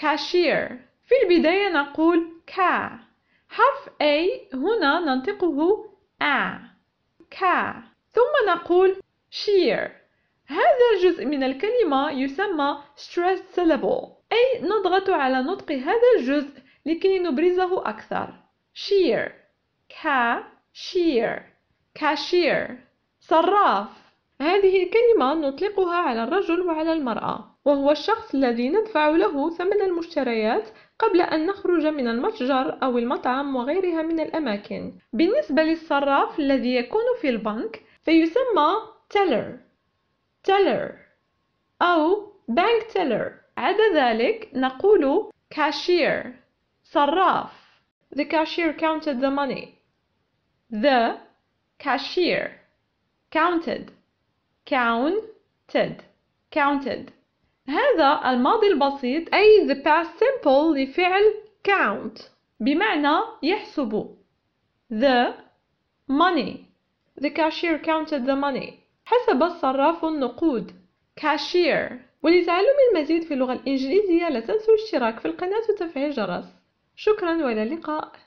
كاشير في البداية نقول كا حرف A هنا ننطقه آ كا ثم نقول shear هذا الجزء من الكلمة يسمى stressed syllable أي نضغط على نطق هذا الجزء لكي نبرزه أكثر shear كا شير كاشير صراف هذه كلمة نطلقها على الرجل وعلى المرأة وهو الشخص الذي ندفع له ثمن المشتريات قبل أن نخرج من المتجر أو المطعم وغيرها من الأماكن بالنسبة للصراف الذي يكون في البنك فيسمى teller teller أو bank teller عدا ذلك نقول cashier صراف The cashier counted the money The cashier counted counted counted هذا الماضي البسيط أي the past simple لفعل count بمعنى يحسب the money the cashier counted the money حسب الصراف النقود cashier ولتعلم المزيد في اللغة الإنجليزية لا تنسوا الاشتراك في القناة وتفعيل الجرس شكرا وإلى اللقاء